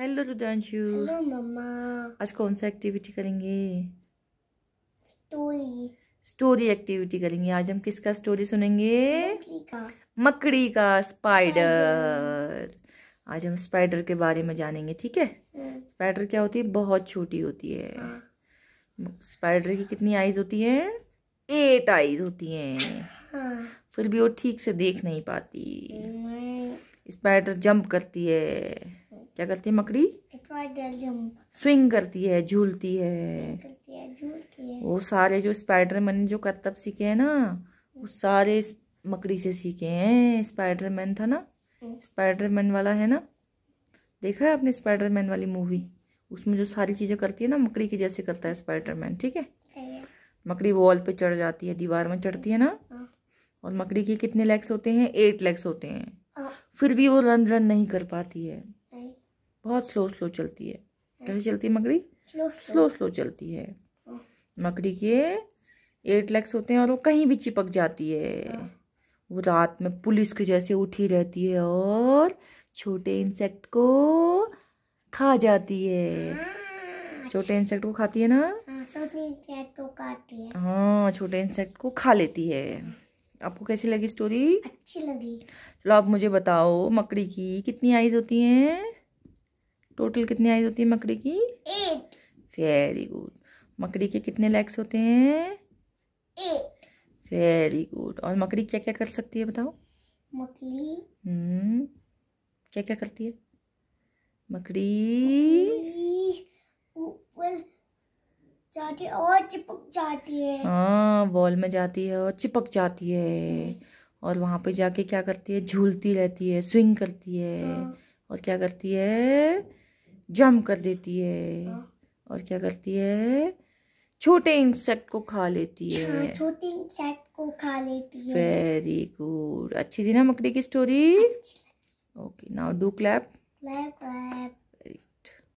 Hello रुदांशु hello मम्मा आज कौन सा एक्टिविटी करेंगे स्टोरी स्टोरी एक्टिविटी करेंगे आज हम किसका स्टोरी सुनेंगे मकड़ी का, स्पाइडर आज हम स्पाइडर के बारे में जानेंगे ठीक है स्पाइडर हम्म। क्या होती है बहुत छोटी होती है स्पाइडर हाँ। की कितनी आईज होती हैं एट आईज होती हैं हाँ। फिर भी वो ठीक से देख नहीं पाती स्पाइडर जंप करती है क्या करती है मकड़ी स्विंग करती है झूलती है।, वो सारे जो स्पाइडरमैन जो करतब सीखे हैं ना वो सारे मकड़ी से सीखे हैं स्पाइडरमैन था ना स्पाइडरमैन हम्म। वाला है ना देखा है आपने स्पाइडरमैन वाली मूवी उसमें जो सारी चीज़ें करती है ना मकड़ी के जैसे करता है स्पाइडरमैन ठीक है मकड़ी वॉल पे चढ़ जाती है दीवार में चढ़ती है ना हाँ। और मकड़ी के कितने लेग्स होते हैं एट लेग्स होते हैं हाँ। फिर भी वो रन रन नहीं कर पाती है बहुत स्लो स्लो चलती है कैसे चलती है मकड़ी स्लो स्लो चलती है मकड़ी के एट लैक्स होते हैं और वो कहीं भी चिपक जाती है वो रात में पुलिस के जैसे उठी रहती है और छोटे इंसेक्ट को खा जाती है हाँ, छोटे इंसेक्ट को खाती है ना हाँ, छोटे इंसेक्ट को खाती है हाँ छोटे इंसेक्ट को खा लेती है आपको कैसी लगी स्टोरी अच्छी लगी चलो आप मुझे बताओ मकड़ी की कितनी आईज होती हैं टोटल कितनी आइज होती है मकड़ी की वेरी गुड मकड़ी के कितने लेग्स होते हैं वेरी गुड और मकड़ी क्या क्या कर सकती है बताओ मकड़ी हम्म क्या क्या करती है मकड़ी ऊपर जाती है और चिपक जाती है हाँ वॉल में जाती है और चिपक जाती है और वहाँ पे जाके क्या करती है झूलती रहती है स्विंग करती है हाँ। और क्या करती है जम कर देती है हाँ। और क्या करती है छोटे इंसेक्ट को खा लेती है छोटे इंसेक्ट को खा लेती है वेरी गुड अच्छी थी ना मकड़ी की story okay now do clap clap clap